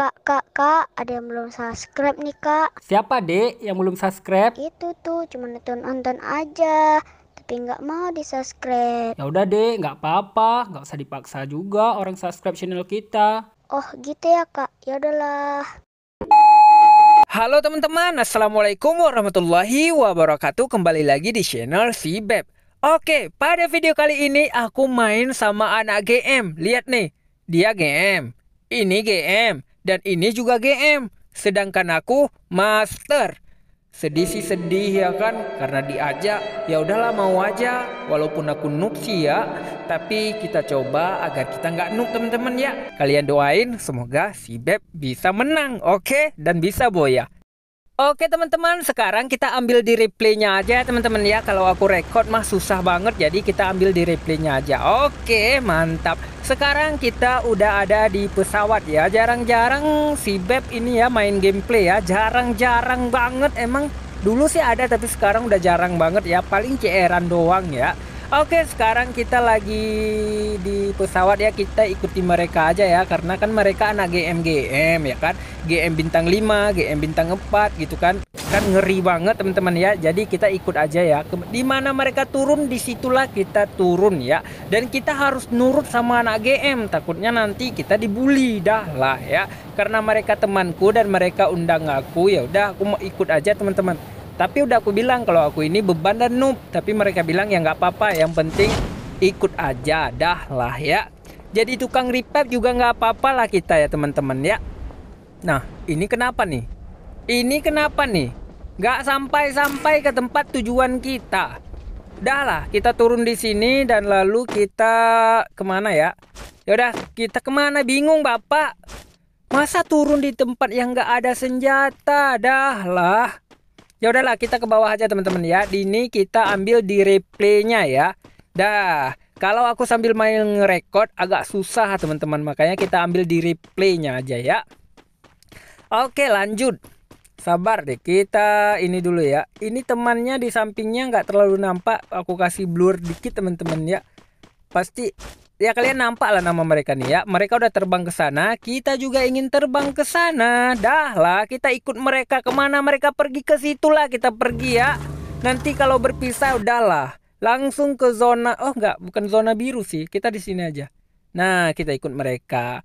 Kak, kak, kak, ada yang belum subscribe nih kak Siapa dek yang belum subscribe? Itu tuh, cuma nonton-nonton aja Tapi nggak mau di subscribe Ya udah dek, nggak apa-apa Nggak usah dipaksa juga orang subscribe channel kita Oh gitu ya kak, ya udahlah Halo teman-teman, Assalamualaikum warahmatullahi wabarakatuh Kembali lagi di channel Si Beb. Oke, pada video kali ini aku main sama anak GM Lihat nih, dia GM, ini GM dan ini juga GM. Sedangkan aku master. Sedih sih sedih ya kan karena diajak ya udahlah mau aja walaupun aku noob sih ya tapi kita coba agar kita nggak noob temen teman ya kalian doain semoga si Beb bisa menang oke okay? dan bisa boya. Oke teman-teman, sekarang kita ambil di replaynya aja teman-teman ya. Kalau aku record mah susah banget, jadi kita ambil di replaynya aja. Oke, mantap. Sekarang kita udah ada di pesawat ya. Jarang-jarang si Beb ini ya main gameplay ya. Jarang-jarang banget emang. Dulu sih ada tapi sekarang udah jarang banget ya. Paling cr doang ya. Oke, sekarang kita lagi di pesawat ya. Kita ikuti mereka aja ya karena kan mereka anak GM GM ya kan. GM bintang 5, GM bintang 4 gitu kan. Kan ngeri banget teman-teman ya. Jadi kita ikut aja ya. Di mana mereka turun disitulah kita turun ya. Dan kita harus nurut sama anak GM. Takutnya nanti kita dibully dah lah ya. Karena mereka temanku dan mereka undang aku ya udah aku mau ikut aja teman-teman tapi udah aku bilang kalau aku ini beban dan noob tapi mereka bilang ya nggak apa-apa yang penting ikut aja dah lah ya jadi tukang repair juga nggak apa-apa lah kita ya teman-teman ya nah ini kenapa nih ini kenapa nih nggak sampai-sampai ke tempat tujuan kita Dah lah, kita turun di sini dan lalu kita kemana ya? Yaudah, kita kemana? Bingung bapak. Masa turun di tempat yang nggak ada senjata? Dah lah. Ya udahlah kita ke bawah aja teman-teman ya. di Ini kita ambil di replaynya ya. Dah. Kalau aku sambil main ngerekord agak susah teman-teman. Makanya kita ambil di replaynya aja ya. Oke lanjut. Sabar deh kita ini dulu ya. Ini temannya di sampingnya nggak terlalu nampak. Aku kasih blur dikit teman-teman ya. Pasti ya kalian nampak lah nama mereka nih ya. Mereka udah terbang ke sana, kita juga ingin terbang ke sana. Dah lah, kita ikut mereka kemana mereka pergi ke situlah kita pergi ya. Nanti kalau berpisah udahlah, langsung ke zona oh enggak, bukan zona biru sih. Kita di sini aja. Nah, kita ikut mereka.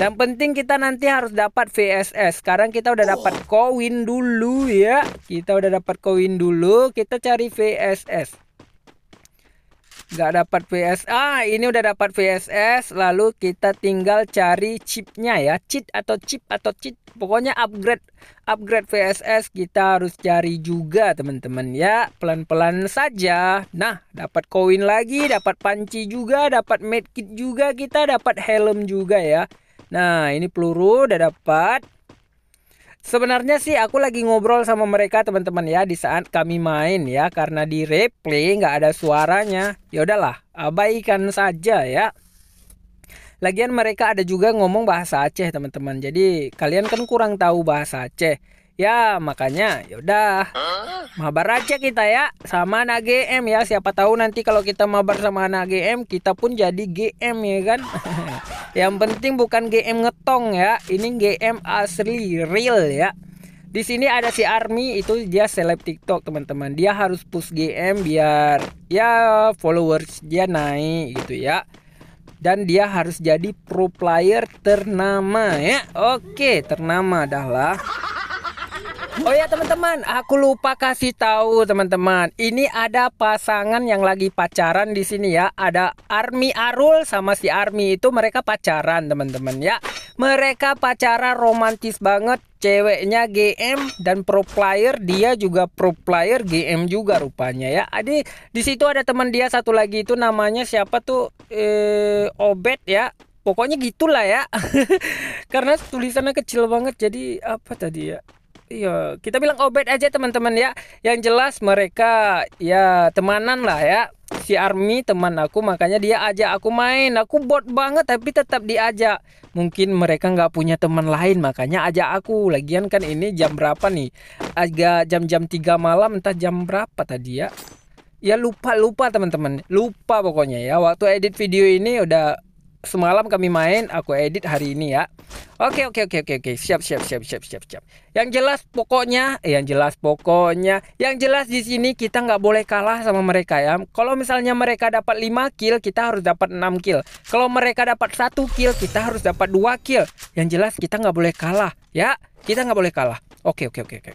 Yang penting kita nanti harus dapat VSS. Sekarang kita udah dapat koin dulu ya. Kita udah dapat koin dulu, kita cari VSS nggak dapat VS ah ini udah dapat VSS lalu kita tinggal cari chipnya ya cheat atau chip atau cheat pokoknya upgrade upgrade VSS kita harus cari juga teman-teman ya pelan-pelan saja nah dapat koin lagi dapat panci juga dapat medkit juga kita dapat helm juga ya nah ini peluru udah dapat Sebenarnya sih aku lagi ngobrol sama mereka teman-teman ya di saat kami main ya karena di replay nggak ada suaranya. Ya udahlah, abaikan saja ya. Lagian mereka ada juga ngomong bahasa Aceh teman-teman. Jadi kalian kan kurang tahu bahasa Aceh. Ya makanya yaudah mabar aja kita ya sama anak GM ya siapa tahu nanti kalau kita mabar sama anak GM kita pun jadi GM ya kan yang penting bukan GM ngetong ya ini GM asli real ya di sini ada si Army itu dia seleb TikTok teman-teman dia harus push GM biar ya followers dia naik gitu ya dan dia harus jadi pro player ternama ya oke ternama dah lah Oh ya teman-teman, aku lupa kasih tahu teman-teman. Ini ada pasangan yang lagi pacaran di sini ya. Ada Army Arul sama si Army itu mereka pacaran teman-teman ya. Mereka pacaran romantis banget. Ceweknya GM dan pro player, dia juga pro player GM juga rupanya ya. Adi di situ ada teman dia satu lagi itu namanya siapa tuh eh Obet ya pokoknya gitulah ya karena tulisannya kecil banget jadi apa tadi ya Iya, kita bilang obat aja teman-teman ya. Yang jelas mereka ya temanan lah ya. Si Army teman aku makanya dia ajak aku main. Aku bot banget tapi tetap diajak. Mungkin mereka nggak punya teman lain makanya ajak aku. Lagian kan ini jam berapa nih? Agak jam-jam 3 malam entah jam berapa tadi ya. Ya lupa lupa teman-teman. Lupa pokoknya ya. Waktu edit video ini udah semalam kami main, aku edit hari ini ya. Oke, oke, oke, oke, oke. Siap, siap, siap, siap, siap, siap. Yang jelas pokoknya, eh, yang jelas pokoknya, yang jelas di sini kita nggak boleh kalah sama mereka ya. Kalau misalnya mereka dapat 5 kill, kita harus dapat 6 kill. Kalau mereka dapat satu kill, kita harus dapat dua kill. Yang jelas kita nggak boleh kalah ya. Kita nggak boleh kalah. Oke, oke, oke, oke.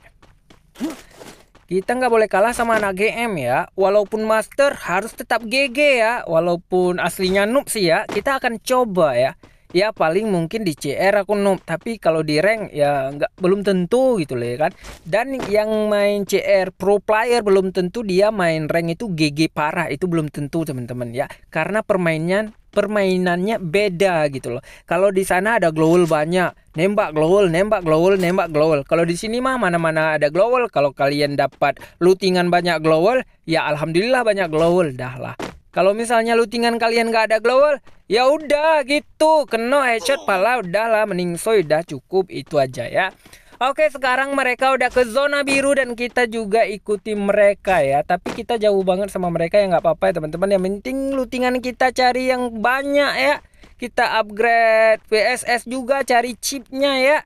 Kita nggak boleh kalah sama anak GM ya. Walaupun master harus tetap GG ya. Walaupun aslinya noob sih ya. Kita akan coba ya ya paling mungkin di CR aku noob tapi kalau di rank ya nggak belum tentu gitu loh ya kan dan yang main CR pro player belum tentu dia main rank itu GG parah itu belum tentu teman-teman ya karena permainan permainannya beda gitu loh. Kalau di sana ada glowel banyak, nembak glowel, nembak glowel, nembak glowel. Kalau di sini mah mana-mana ada glowel. Kalau kalian dapat lootingan banyak glowel, ya alhamdulillah banyak glowel dah lah. Kalau misalnya lootingan kalian gak ada glower ya udah gitu, kena headshot pala lah mending soy udah cukup itu aja ya. Oke sekarang mereka udah ke zona biru dan kita juga ikuti mereka ya Tapi kita jauh banget sama mereka ya nggak apa-apa ya teman-teman Yang penting lootingan kita cari yang banyak ya Kita upgrade PSS juga cari chipnya ya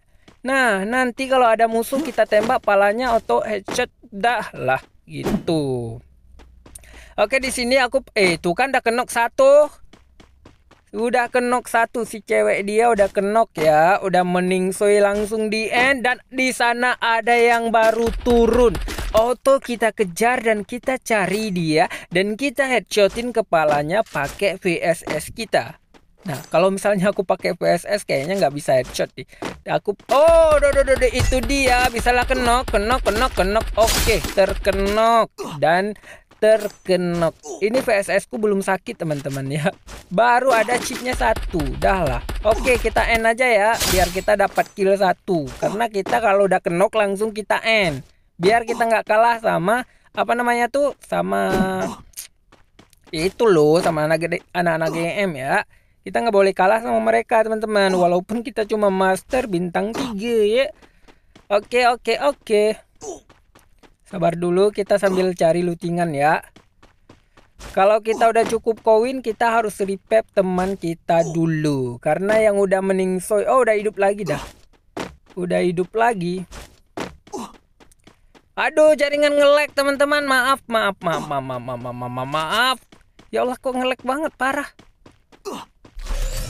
Nah nanti kalau ada musuh kita tembak palanya auto headshot dah lah gitu Oke di sini aku eh tuh kan udah kenok satu. Udah kenok satu si cewek dia udah kenok ya, udah meningsoi langsung di end dan di sana ada yang baru turun. Auto kita kejar dan kita cari dia dan kita headshotin kepalanya pakai VSS kita. Nah, kalau misalnya aku pakai VSS kayaknya nggak bisa headshot nih. Aku oh, do, do, do, do. itu dia. Bisalah kenok, kenok, kenok, kenok. Oke, terkenok dan terkenok. ini VSS ku belum sakit teman-teman ya baru ada chipnya satu dah lah oke kita end aja ya biar kita dapat kill satu karena kita kalau udah kenok langsung kita end biar kita nggak kalah sama apa namanya tuh sama itu loh sama anak anak-anak GM ya kita nggak boleh kalah sama mereka teman-teman walaupun kita cuma master bintang 3 ya oke oke oke Sabar dulu, kita sambil cari lutingan ya. Kalau kita udah cukup koin, kita harus repap teman kita dulu. Karena yang udah meningsoi, oh udah hidup lagi dah. Udah hidup lagi. Aduh, jaringan ngelek teman-teman. Maaf, maaf, maaf, maaf, maaf, maaf, maaf, maaf. Ya Allah, kok ngelek banget parah.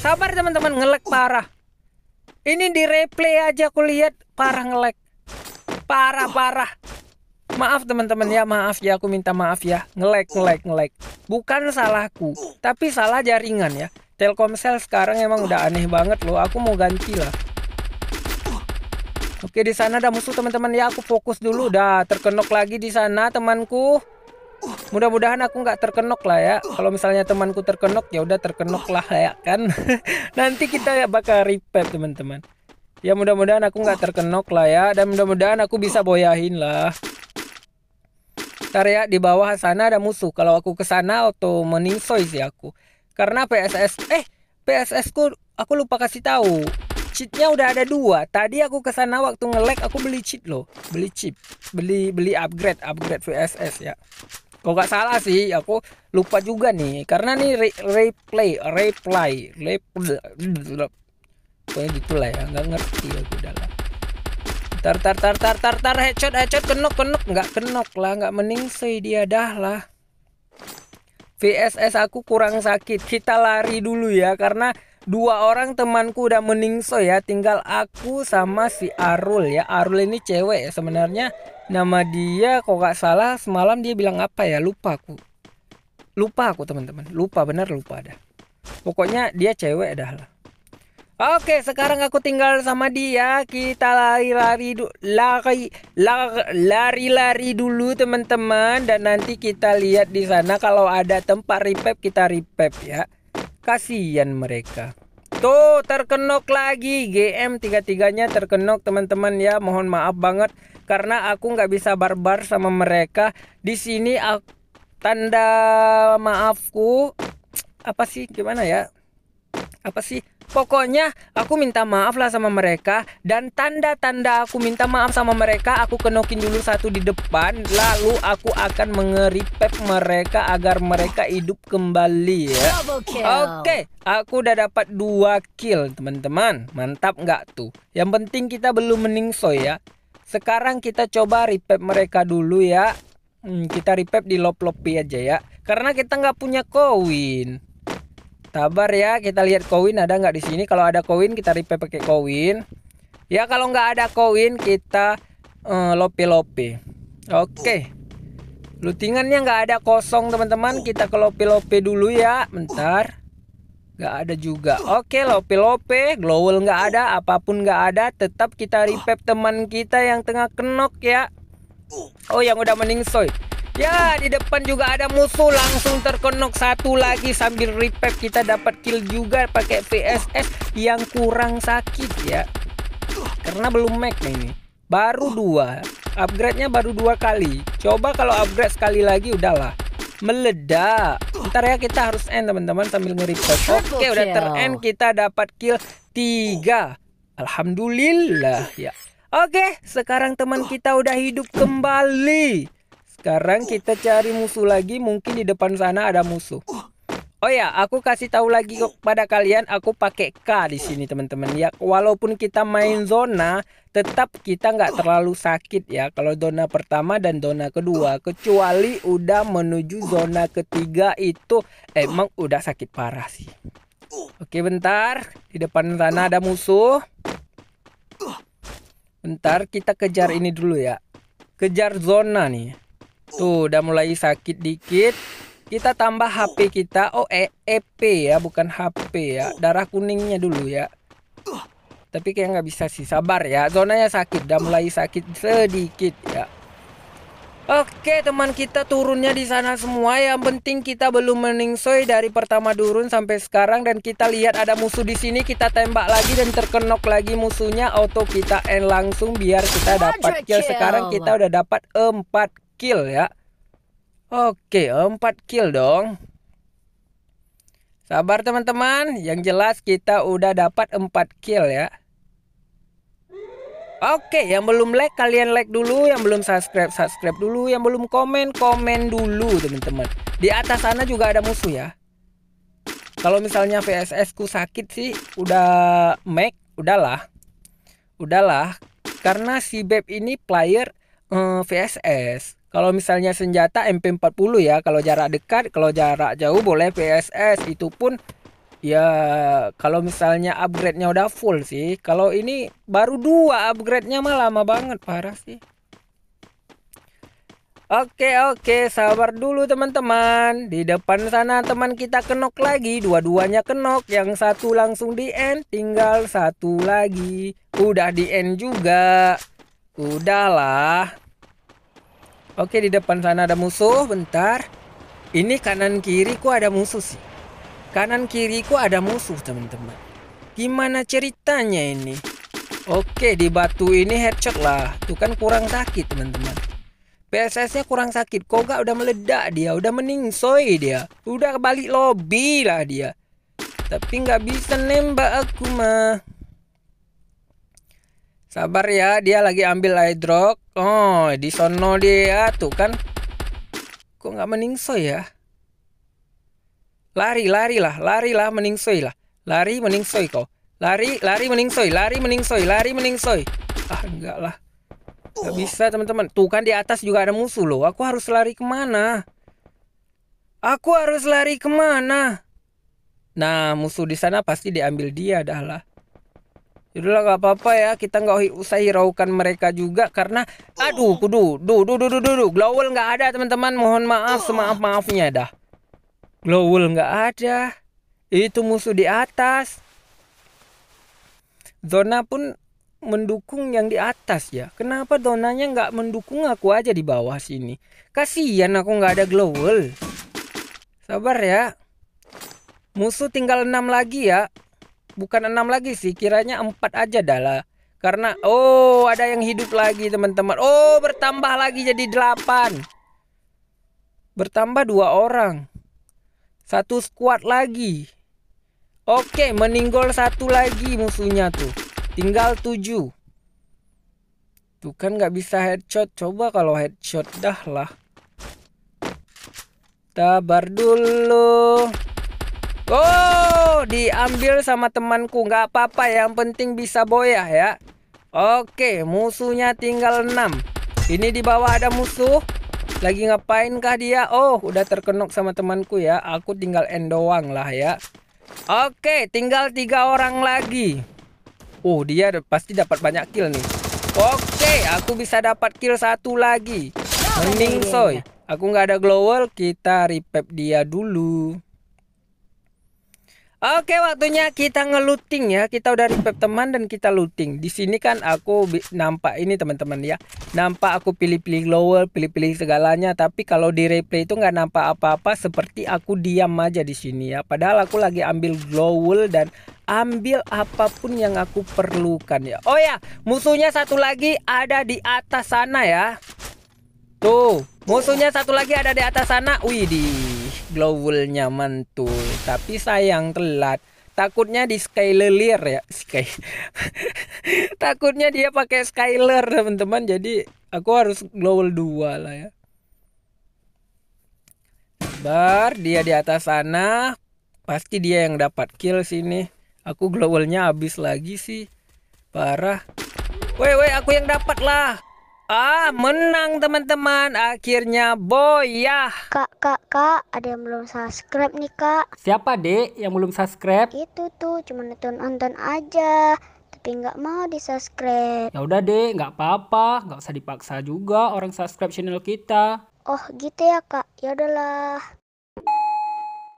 Sabar teman-teman, ngelek parah. Ini di replay aja aku lihat parah ngelek. Parah-parah. Maaf teman-teman ya, maaf ya, aku minta maaf ya. Ngelek, ngelek, ngelek. Bukan salahku, tapi salah jaringan ya. Telkomsel sekarang emang udah aneh banget loh. Aku mau ganti lah. Oke, di sana ada musuh teman-teman ya. Aku fokus dulu. Dah terkenok lagi di sana temanku. Mudah-mudahan aku nggak terkenok lah ya. Kalau misalnya temanku terkenok ya udah terkenok lah ya kan. Nanti kita ya bakal repair teman-teman. Ya mudah-mudahan aku nggak terkenok lah ya dan mudah-mudahan aku bisa boyahin lah. Ntar ya di bawah sana ada musuh. Kalau aku ke sana auto meninsoi sih aku. Karena PSS eh PSS ku aku lupa kasih tahu. Cheatnya udah ada dua. Tadi aku ke sana waktu ngelek aku beli cheat loh, beli chip, beli beli upgrade upgrade PSS ya. Kok gak salah sih aku lupa juga nih karena nih re replay replay replay pokoknya gitulah ya Gak ngerti aku dalam Tar tar tar tar tar tar headshot headshot kenok kenok nggak kenok lah nggak meningsei dia dah lah. VSS aku kurang sakit. Kita lari dulu ya karena dua orang temanku udah meningso ya tinggal aku sama si Arul ya Arul ini cewek ya sebenarnya nama dia kok gak salah semalam dia bilang apa ya lupa aku lupa aku teman-teman lupa benar lupa dah pokoknya dia cewek dah lah Oke, sekarang aku tinggal sama dia. Kita lari-lari lari lari-lari dulu teman-teman dan nanti kita lihat di sana kalau ada tempat repep kita repep ya. Kasihan mereka. Tuh terkenok lagi GM tiga-tiganya terkenok teman-teman ya. Mohon maaf banget karena aku nggak bisa barbar sama mereka. Di sini tanda maafku apa sih gimana ya? Apa sih? Pokoknya aku minta maaf lah sama mereka dan tanda-tanda aku minta maaf sama mereka aku kenokin dulu satu di depan lalu aku akan mengeripep mereka agar mereka hidup kembali ya. Oke, aku udah dapat dua kill teman-teman. Mantap nggak tuh? Yang penting kita belum meningso ya. Sekarang kita coba repep mereka dulu ya. Hmm, kita repep di lop-lopi aja ya. Karena kita nggak punya koin. Tabar ya, kita lihat koin ada nggak di sini. Kalau ada koin kita repair pakai koin. Ya kalau nggak ada koin kita uh, lopi-lopi. Oke. Okay. Lutingannya nggak ada kosong teman-teman. Kita ke lopi-lopi dulu ya. Bentar. Nggak ada juga. Oke, okay, lopi-lopi. Glowel nggak ada. Apapun nggak ada. Tetap kita repap teman kita yang tengah kenok ya. Oh, yang udah soy. Ya, di depan juga ada musuh langsung terkenok satu lagi sambil repeat kita dapat kill juga pakai PSS yang kurang sakit ya. Karena belum max ini. Baru dua, upgrade-nya baru dua kali. Coba kalau upgrade sekali lagi udahlah meledak. Ntar ya kita harus end teman-teman sambil nge Oke, okay, udah terend kita dapat kill 3. Alhamdulillah ya. Oke, okay, sekarang teman kita udah hidup kembali. Sekarang kita cari musuh lagi, mungkin di depan sana ada musuh. Oh ya, aku kasih tahu lagi kepada kalian, aku pakai K di sini teman-teman ya. Walaupun kita main zona, tetap kita nggak terlalu sakit ya. Kalau zona pertama dan zona kedua, kecuali udah menuju zona ketiga itu emang udah sakit parah sih. Oke bentar, di depan sana ada musuh. Bentar, kita kejar ini dulu ya. Kejar zona nih. Tuh, udah mulai sakit dikit. Kita tambah HP kita. Oh, e EP ya, bukan HP ya. Darah kuningnya dulu ya. Tapi kayak nggak bisa sih, sabar ya. Zonanya sakit, udah mulai sakit sedikit ya. Oke, teman kita turunnya di sana semua. Yang penting kita belum meningsoi dari pertama turun sampai sekarang dan kita lihat ada musuh di sini, kita tembak lagi dan terkenok lagi musuhnya. Auto kita end langsung biar kita dapat kill. Sekarang kita udah dapat 4 kill ya. Oke, 4 kill dong. Sabar teman-teman, yang jelas kita udah dapat 4 kill ya. Oke, yang belum like kalian like dulu, yang belum subscribe subscribe dulu, yang belum komen komen dulu teman-teman. Di atas sana juga ada musuh ya. Kalau misalnya VSS ku sakit sih, udah make, udahlah, udahlah. Karena si Beb ini player eh, VSS. Kalau misalnya senjata MP40 ya, kalau jarak dekat, kalau jarak jauh boleh PSS. Itu pun ya kalau misalnya upgrade-nya udah full sih. Kalau ini baru dua upgrade-nya mah lama banget, parah sih. Oke oke sabar dulu teman-teman Di depan sana teman kita kenok lagi Dua-duanya kenok Yang satu langsung di end Tinggal satu lagi Udah di end juga Udahlah Oke, di depan sana ada musuh. Bentar. Ini kanan kiri kiriku ada musuh sih. Kanan kiri kiriku ada musuh, teman-teman. Gimana ceritanya ini? Oke, di batu ini headshot lah. Itu kan kurang sakit, teman-teman. PSS-nya kurang sakit. Kok gak udah meledak dia, udah meningsoi dia. Udah balik lobby lah dia. Tapi gak bisa nembak aku mah. Sabar ya, dia lagi ambil hydrok. Oh, di sono dia tuh kan. Kok nggak meningso ya? Lari, lari lah, lari lah, meningsoi lah. Lari, meningsoi kok. Lari, lari, meningsoi, lari, meningsoi, lari, meningsoi. Ah, enggak lah. Nggak bisa, teman-teman. Tuh kan di atas juga ada musuh loh. Aku harus lari kemana? Aku harus lari kemana? Nah, musuh di sana pasti diambil dia dah lah. Yaudah gak apa-apa ya, kita nggak usah hiraukan mereka juga karena aduh, kudu, du du du du du, du. glowel nggak ada teman-teman, mohon maaf, semaaf maafnya dah. Glowel nggak ada, itu musuh di atas. Zona pun mendukung yang di atas ya. Kenapa zonanya nggak mendukung aku aja di bawah sini? Kasihan aku nggak ada glowel. Sabar ya. Musuh tinggal 6 lagi ya bukan enam lagi sih, kiranya empat aja dah Karena oh ada yang hidup lagi teman-teman. Oh bertambah lagi jadi delapan. Bertambah dua orang. Satu squad lagi. Oke, meninggal satu lagi musuhnya tuh. Tinggal tujuh. Tuh kan nggak bisa headshot. Coba kalau headshot dah lah. Tabar dulu. Oh, diambil sama temanku. Nggak apa-apa, yang penting bisa boyah ya. Oke, musuhnya tinggal 6. Ini di bawah ada musuh. Lagi ngapain kah dia? Oh, udah terkenok sama temanku ya. Aku tinggal endoang lah ya. Oke, tinggal tiga orang lagi. Oh, dia pasti dapat banyak kill nih. Oke, aku bisa dapat kill satu lagi. Mending nah, soy. Iya. Aku nggak ada glower kita repep dia dulu. Oke, waktunya kita ngeluting ya. Kita udah repep teman dan kita looting. Di sini kan aku nampak ini teman-teman ya. Nampak aku pilih-pilih lower, pilih-pilih segalanya, tapi kalau di replay itu nggak nampak apa-apa seperti aku diam aja di sini ya. Padahal aku lagi ambil glowel dan ambil apapun yang aku perlukan ya. Oh ya, musuhnya satu lagi ada di atas sana ya. Tuh, Musuhnya satu lagi ada di atas sana. Widih, di mantul. Tapi sayang telat. Takutnya di Skyler ya. Sky. Takutnya dia pakai Skyler teman-teman. Jadi aku harus glowul dua lah ya. Bar, dia di atas sana. Pasti dia yang dapat kill sini. Aku glowulnya habis lagi sih. Parah. Woi, woi, aku yang dapat lah. Ah, menang teman-teman. Akhirnya Boyah. Kak, kak, kak, ada yang belum subscribe nih, Kak. Siapa, Dek, yang belum subscribe? Itu tuh, cuma nonton-nonton aja. Tapi nggak mau di-subscribe. Ya udah, Dek, nggak apa-apa. Nggak usah dipaksa juga orang subscribe channel kita. Oh, gitu ya, Kak. Ya udahlah.